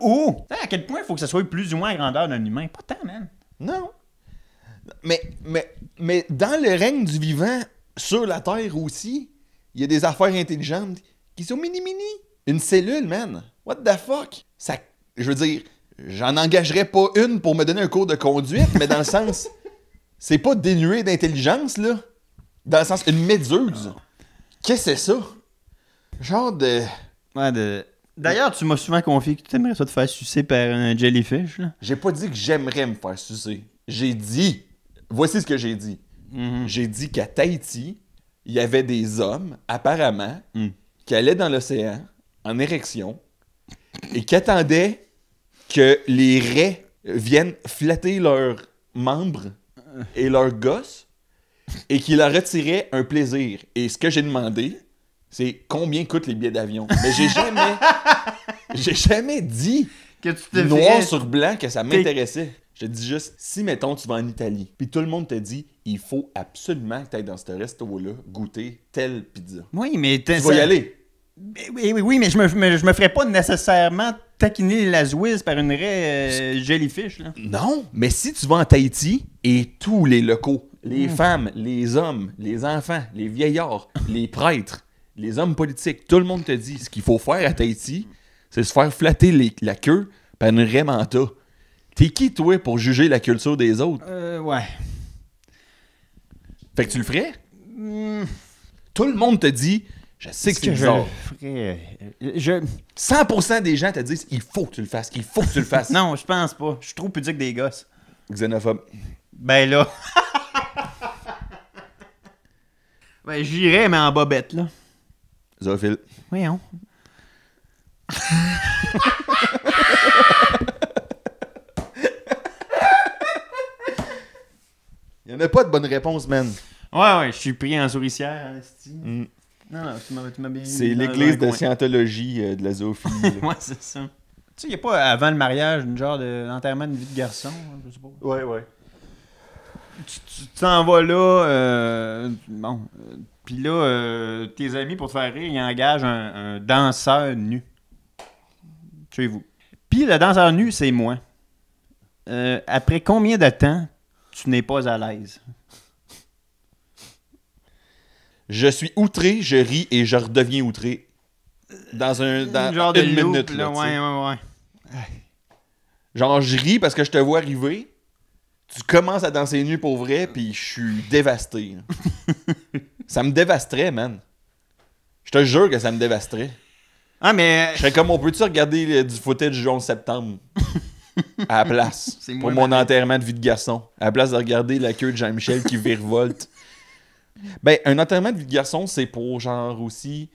Ou. À quel point il faut que ça soit plus ou moins à grandeur d'un humain Pas tant, man. Non. Mais, mais, mais dans le règne du vivant, sur la Terre aussi, il y a des affaires intelligentes qui sont mini-mini. Une cellule, man. What the fuck? Ça, je veux dire, j'en engagerais pas une pour me donner un cours de conduite, mais dans le *laughs* sens, c'est pas dénué d'intelligence, là. Dans le sens, une méduse. Ah. Qu'est-ce que c'est ça? Genre de. D'ailleurs, tu m'as souvent confié que tu aimerais ça te faire sucer par un jellyfish. J'ai pas dit que j'aimerais me faire sucer. J'ai dit. Voici ce que j'ai dit. Mm-hmm. J'ai dit qu'à Tahiti, il y avait des hommes, apparemment, mm. qui allaient dans l'océan en érection et qui attendaient que les raies viennent flatter leurs membres et leurs gosses et qui leur retiraient un plaisir. Et ce que j'ai demandé, c'est combien coûtent les billets d'avion. Mais j'ai jamais, *laughs* j'ai jamais dit que noir sur blanc que ça m'intéressait. Je te dis juste, si mettons tu vas en Italie, puis tout le monde te dit, il faut absolument que tu ailles dans ce resto-là goûter telle pizza. Oui, mais tu vas y aller. Oui, oui, oui, mais je me, me, ferais pas nécessairement taquiner la Zouise par une raie euh, jellyfish. Non, mais si tu vas en Tahiti et tous les locaux, les mmh. femmes, les hommes, les enfants, les vieillards, les prêtres, les hommes politiques, tout le monde te dit ce qu'il faut faire à Tahiti, c'est se faire flatter la queue par une raie T'es qui, toi, pour juger la culture des autres? Euh, ouais. Fait que tu le ferais? Hmm. Tout le monde te dit, je sais que tu le ferais. » 100% des gens te disent, il faut que tu le fasses, qu'il faut que tu le fasses. *laughs* non, je pense pas. Je suis trop pudique des gosses. Xénophobe. Ben là. *laughs* ben, j'irais, mais en bobette, là. Oui, Voyons. Il n'y en a pas de bonne réponse, man. Ouais, ouais, je suis pris en souricière, mm. Non, non, tu m'as bien C'est l'église de scientologie euh, de la zoophilie. *laughs* ouais, c'est ça. Tu sais, il n'y a pas avant le mariage, une genre d'enterrement de, vie de garçon, hein, je suppose. Ouais, ouais. Tu t'en vas là, euh, bon, puis là, euh, tes amis, pour te faire rire, ils engagent un, danseur nu. Chez vous. Puis le danseur nu, c'est moi. Euh, après combien de temps tu n'es pas à l'aise? Je suis outré, je ris et je redeviens outré. Dans un dans genre une minute. là, Genre, je ris parce que je te vois arriver. Tu commences à danser nu pour vrai, puis je suis dévasté. *laughs* Ça me dévasterait, man. Je te jure que ça me dévasterait. Ah, mais. Je serais comme, on peut-tu regarder euh, du footage du 11 septembre *laughs* à la place pour mon enterrement de vie de garçon? À la place de regarder la queue de Jean-Michel qui virevolte. *laughs* Ben, un enterrement de vie de garçon, c'est pour genre aussi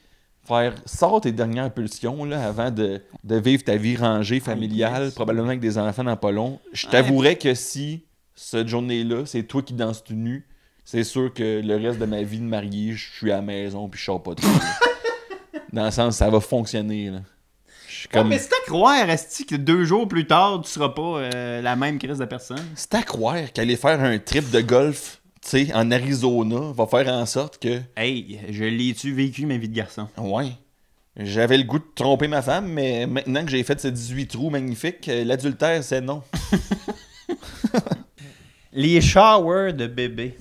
faire sort tes dernières pulsions là, avant de, vivre ta vie rangée, ah, familiale, probablement avec des enfants dans pas long. Je ah, t'avouerais que si cette journée-là, c'est toi qui danses tout nu, c'est sûr que le reste de ma vie de mariée, je suis à la maison puis je sors pas de *laughs* Dans le sens, ça va fonctionner. Là. Ah, mais c'est à croire, Asti, que deux jours plus tard, tu seras pas euh, la même crise de personne. C'est à croire qu'aller faire un trip de golf tu sais, en Arizona, va faire en sorte que. Hey, je l'ai-tu vécu ma vie de garçon? Ouais. J'avais le goût de tromper ma femme, mais maintenant que j'ai fait ces 18 trous magnifiques, euh, l'adultère, c'est non. *laughs* Les showers de bébé.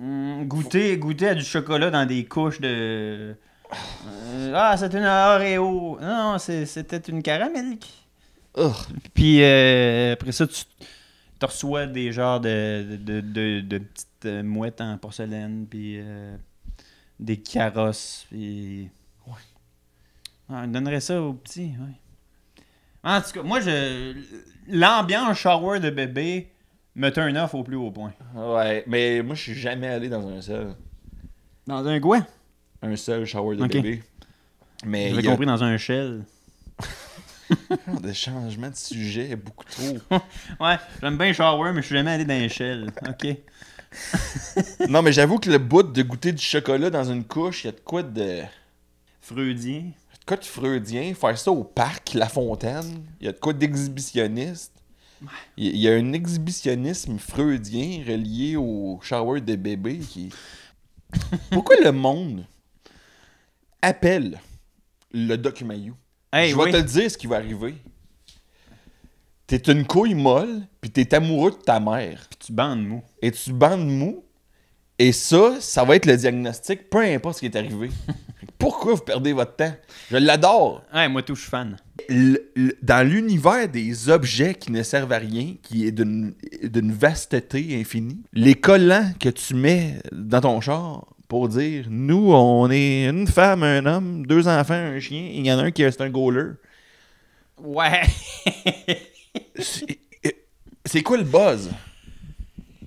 Hmm, goûter, goûter à du chocolat dans des couches de. Euh, ah, c'est une Oreo. Non, c'était une caramel. Puis euh, après ça, tu reçois des genres de, de, de, petites euh, mouettes en porcelaine, puis des carrosses. Puis... Ouais. on ah, donnerait ça aux petits. Ouais. En tout cas, moi, je l'ambiance shower de bébé me un off au plus haut point. Ouais, mais moi, je suis jamais allé dans un seul. Dans un quoi Un seul shower de bébé. Mais J'ai compris dans un shell. *laughs* des changement de sujet beaucoup trop. *laughs* ouais, j'aime bien shower, mais je suis jamais allé dans un shell. OK. *laughs* non, mais j'avoue que le bout de goûter du chocolat dans une couche, il y a de quoi de. Freudien. Il y a de quoi de freudien. Faire ça au parc, la fontaine. Il y a de quoi d'exhibitionniste. Il y a un exhibitionnisme freudien relié au shower des bébés qui. *laughs* Pourquoi le monde appelle le Doc je vais te le dire ce qui va arriver. T'es une couille molle, puis t'es amoureux de ta mère. Puis tu bandes mou. Et tu bandes mou, et ça, ça va être le diagnostic, peu importe ce qui est arrivé. *laughs* Pourquoi vous perdez votre temps? Je l'adore. Ouais, moi tout, je suis fan. dans l'univers des objets qui ne servent à rien, qui est d'une vasteté infinie, les collants que tu mets dans ton char pour dire nous, on est une femme, un homme, deux enfants, un chien, il y en a un qui reste un goaler. Ouais. *laughs* C'est quoi le buzz?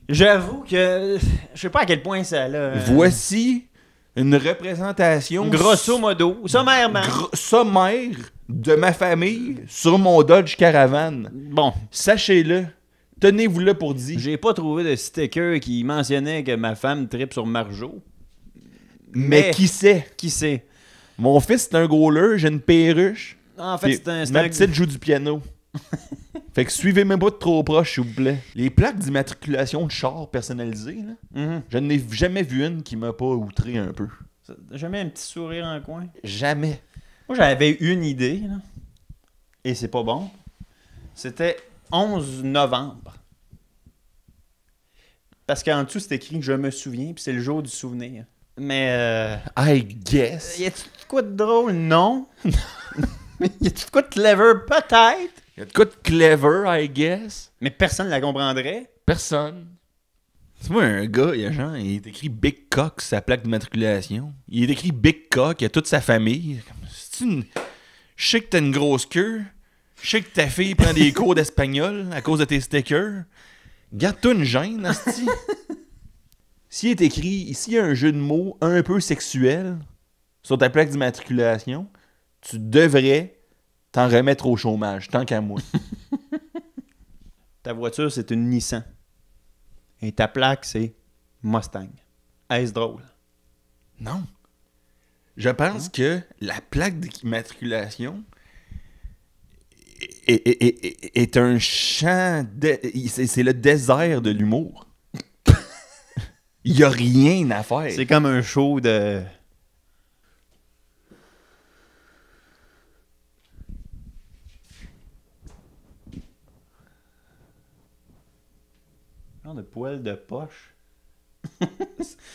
J'avoue que je sais pas à quel point ça là. Euh, Voici une représentation. Grosso modo, sommairement. sommaire de ma famille sur mon Dodge Caravan. Bon. Sachez-le. Tenez-vous-le pour dit. J'ai pas trouvé de sticker qui mentionnait que ma femme tripe sur Marjo. Mais, qui sait? Qui sait? Mon fils, c'est un gros j'ai une perruche. En fait, c'est un... Ma petite joue du piano. *laughs* Fait que suivez mes pas trop proche, s'il vous plaît. Les plaques d'immatriculation de chars personnalisées, là, mm-hmm. je n'ai jamais vu une qui m'a pas outré un peu. Jamais un petit sourire en coin. Jamais. Moi, j'avais une idée, là. et c'est pas bon. C'était 11 novembre. Parce qu'en dessous, c'est écrit je me souviens, puis c'est le jour du souvenir. Mais. Euh, I guess. Y a-tu de quoi de drôle? Non. *laughs* y a-tu de quoi de clever? Peut-être. Il y a de quoi de clever, I guess. Mais personne ne la comprendrait. Personne. C'est moi un gars, il y a genre, il est écrit Big Cock sur sa plaque de matriculation. Il est écrit Big Cock, il y a toute sa famille. C'est une. Je sais que t'as une grosse queue. Je sais que ta fille prend des cours d'espagnol à cause de tes stickers. Garde-toi une gêne, Asti. *laughs* S'il est écrit, ici un jeu de mots un peu sexuel sur ta plaque d'immatriculation, tu devrais t'en remettre au chômage, tant qu'à moi. *laughs* ta voiture, c'est une Nissan. Et ta plaque, c'est Mustang. Est-ce drôle? Non. Je pense que la plaque d'immatriculation est, un champ. De... C'est le désert de l'humour. *laughs* Il n'y a rien à faire. C'est comme un show de. de poil de poche.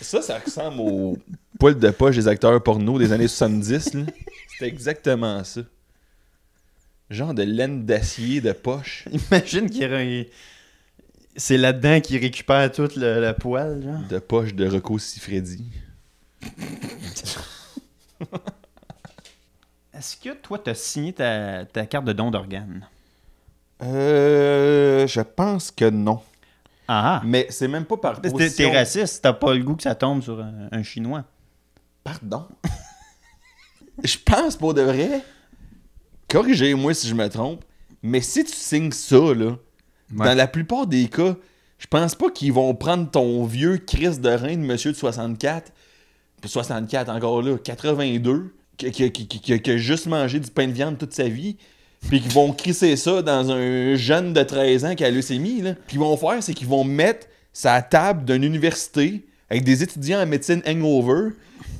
ça, ça ressemble au *laughs* poil de poche des acteurs porno des années 70. C'est exactement ça. Genre de laine d'acier de poche. *laughs* Imagine qu'il y aurait c'est là-dedans qu'il récupère toute le, poêle genre. De poche de Rocco Siffredi. *laughs* Est-ce que toi, t'as signé ta, carte de don d'organes? Euh, je pense que non. Ah. Mais c'est même pas par position. T'es raciste, t'as pas le goût que ça tombe sur un, Chinois. Pardon? *laughs* je pense pour de vrai, corrigez-moi si je me trompe, mais si tu signes ça, là, dans la plupart des cas, je pense pas qu'ils vont prendre ton vieux Chris de rein de monsieur de 64, 64 encore là, 82, qui a juste mangé du pain de viande toute sa vie, puis qu'ils vont crisser ça dans un jeune de 13 ans qui a leucémie, là. Puis qu'ils vont faire, c'est qu'ils vont mettre sa table d'une université avec des étudiants en médecine hangover.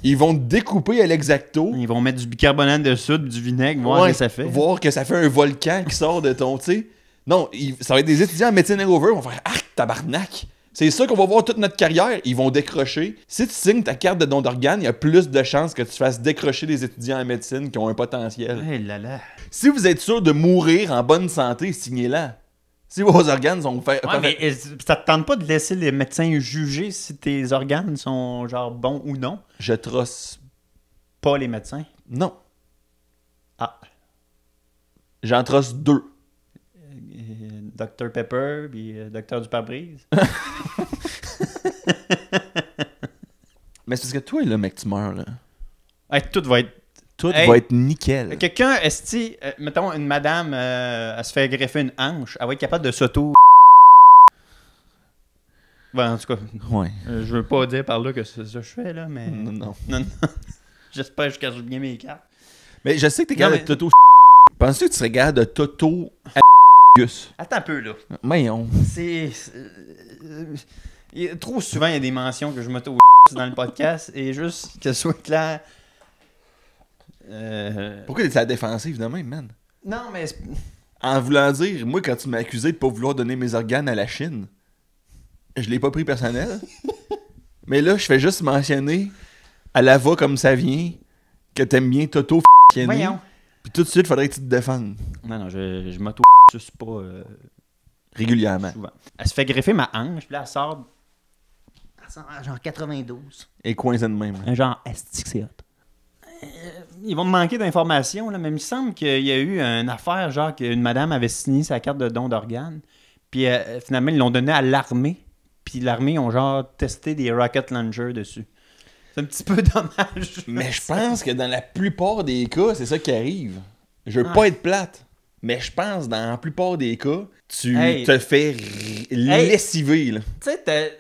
Ils vont découper à l'exacto. Ils vont mettre du bicarbonate de soude, du vinaigre, voir que ça fait. Voir que ça fait un volcan qui sort de ton, tu sais. Non, ça va être des étudiants en médecine hangover, qui vont faire « Ah, tabarnak! » C'est ça qu'on va voir toute notre carrière. Ils vont décrocher. Si tu signes ta carte de don d'organes, il y a plus de chances que tu fasses décrocher des étudiants en médecine qui ont un potentiel. Si vous êtes sûr de mourir en bonne santé, signez-la. Si vos organes sont faits. Ouais, mais ça te tente pas de laisser les médecins juger si tes organes sont genre bons ou non? Je trosse. Pas les médecins? Non. Ah. J'en trosse deux. Dr Pepper, puis euh, Docteur du pare-brise. *laughs* Mais c'est parce que toi, là, mec, tu meurs, là. tout va être. Tout va être nickel. Quelqu'un, est-ce euh, mettons, une madame, à euh, elle se fait greffer une hanche, elle va être capable de s'auto. Ben, en tout cas. Ouais. je veux pas dire par là que c'est ça que je fais, là, mais. Non, non. *laughs* non, non. *laughs* J'espère que je cache bien mes cartes. Mais je sais que t'es capable de Penses-tu que tu serais capable de Attends un peu, là. Mais C'est. Euh, trop souvent, il y a des mentions que je trouve *laughs* dans le podcast et juste que ce soit clair. Euh, Pourquoi t'es à la défensive de même, man? Non, mais. En voulant dire, moi, quand tu m'as accusé de pas vouloir donner mes organes à la Chine, je l'ai pas pris personnel. *laughs* mais là, je fais juste mentionner à la voix comme ça vient que t'aimes bien Toto f***ing. Puis tout de suite, faudrait que tu te défendes. Non, non, je, je m'auto pas. Euh, Régulièrement. Elle se fait greffer ma hanche, puis là, elle sort. Elle sort genre 92. Et coincée de même. Un hein. genre estique hot. Euh, ils vont me manquer d'informations, là, mais il me semble qu'il y a eu une affaire, genre qu'une madame avait signé sa carte de don d'organes, puis euh, finalement, ils l'ont donnée à l'armée, puis l'armée ont genre testé des rocket launchers dessus. C'est un petit peu *laughs* dommage. Mais je pense que dans la plupart des cas, c'est ça qui arrive. Je veux pas être plate. Mais je pense, dans la plupart des cas, tu te fais hey. lessiver. Tu sais,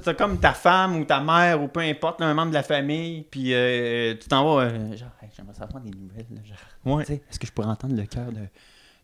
t'as comme ta femme ou ta mère ou peu importe, un membre de la famille, puis euh, tu t'en vas, euh, genre, j'aimerais savoir des nouvelles. Là, genre, Est-ce que je pourrais entendre le cœur de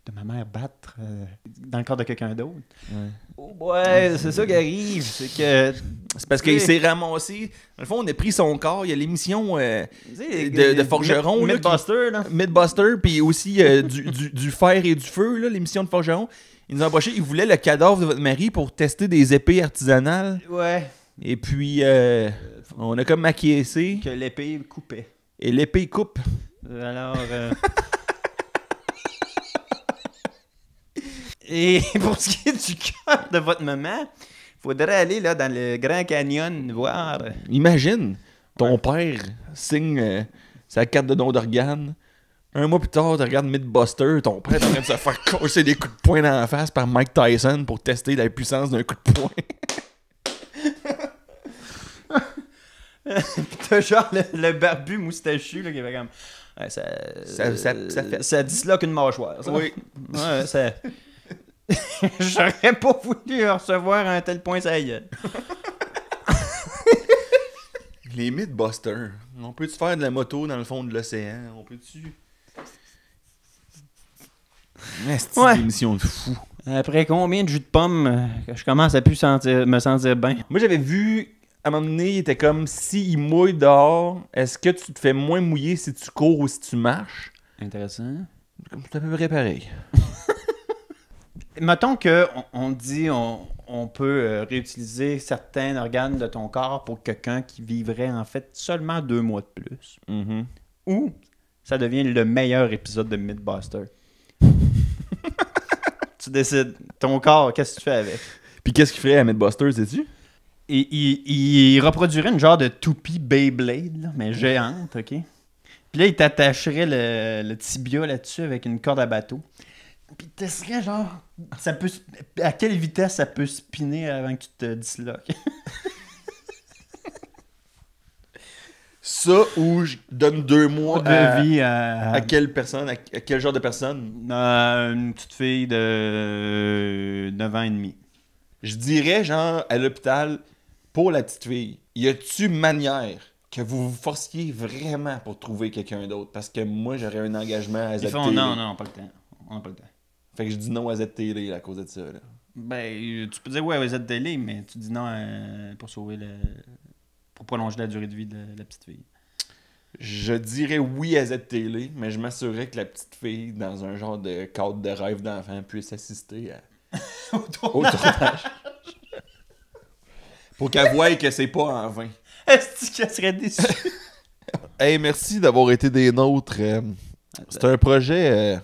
de ma mère battre euh, dans le corps de quelqu'un d'autre. Ouais, oh ouais c'est ça qui arrive. C'est que. C'est parce qu'il s'est ramassé. Dans le fond, on a pris son corps. Il y a l'émission euh, de, Forgeron. Midbuster, là, Midbuster, puis aussi euh, du, fer et du feu, l'émission de Forgeron. Ils nous ont embauché. Ils voulaient le cadavre de votre mari pour tester des épées artisanales. Ouais. Et puis, on a comme acquiescé. Que l'épée coupait. Et l'épée coupe. Alors. *laughs* Et *laughs* pour ce qui est du cœur de votre maman, il faudrait aller là dans le Grand Canyon voir. Euh, Imagine, ton père signe euh, sa carte de don d'organe. Un mois plus tard, tu regardes Midbuster, ton père est en train de se faire *laughs* casser des coups de poing dans la face par Mike Tyson pour tester la puissance d'un coup de poing. *laughs* t'as genre le, barbu moustachu qui va comme. ça, euh, ça, disloque une mâchoire. Oui. ça. *laughs* J'aurais pas voulu recevoir un tel point ça *laughs* Les Buster. On peut-tu faire de la moto dans le fond de l'océan? On peut-tu. C'est une émission de fou. Après combien de jus de pomme euh, que je commence à plus sentir, me sentir bien? Moi, j'avais vu, à un moment donné, il était comme si il mouille dehors, est-ce que tu te fais moins mouiller si tu cours ou si tu marches? Intéressant. C'est à peu près *laughs* mettons que on, dit on, peut euh, réutiliser certains organes de ton corps pour quelqu'un qui vivrait en fait seulement deux mois de plus. Mm-hmm. Ou ça devient le meilleur épisode de Midbuster. *laughs* tu décides. Ton corps, qu'est-ce que tu fais avec? Puis qu'est-ce qu'il ferait à Midbuster sais-tu? Il, reproduirait une genre de toupie Beyblade, mais géante, OK? Puis là, il t'attacherait le tibia là-dessus avec une corde à bateau genre. Ça peut, à quelle vitesse ça peut spinner avant que tu te disloques *laughs* Ça ou je donne deux mois de vie à... quelle personne, à, quel genre de personne Une petite fille de 9 ans et demi. Je dirais, genre, à l'hôpital, pour la petite fille, y a-tu manière que vous vous forciez vraiment pour trouver quelqu'un d'autre Parce que moi, j'aurais un engagement à Ils non, non, pas le temps. On n'a pas le temps. Fait que je dis non à ZTL à cause de ça. Ben, tu peux dire oui à ZTL, mais tu dis non euh, pour sauver le. pour prolonger la durée de vie de la petite fille. Je dirais oui à ZTL, mais je m'assurerais que la petite fille, dans un genre de cadre de rêve d'enfant, puisse assister à... *laughs* au tournage. Pour qu'elle voie que c'est pas en vain. *laughs* Est-ce que tu serait déçue? *laughs* hey, merci d'avoir été des nôtres. Euh. C'est un projet euh,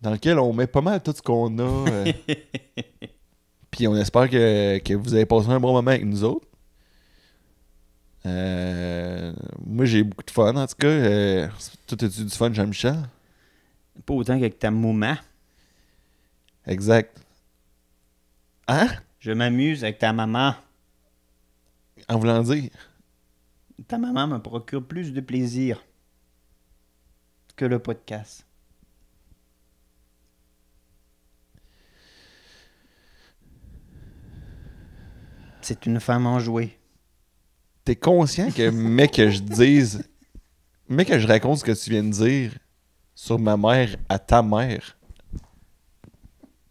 dans lequel on met pas mal tout ce qu'on a. Euh. *laughs* Puis on espère que, vous avez passé un bon moment avec nous autres. Euh, moi, j'ai beaucoup de fun, en tout cas. Euh, est tu du fun, Jean-Michel? Pas autant qu'avec ta maman. Exact. Hein? Je m'amuse avec ta maman. En voulant dire? Ta maman me procure plus de plaisir que le podcast. c'est une femme enjouée. T'es conscient que, mais que je dise, mais que je raconte ce que tu viens de dire sur ma mère à ta mère,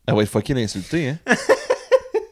elle va être fucking insultée, hein?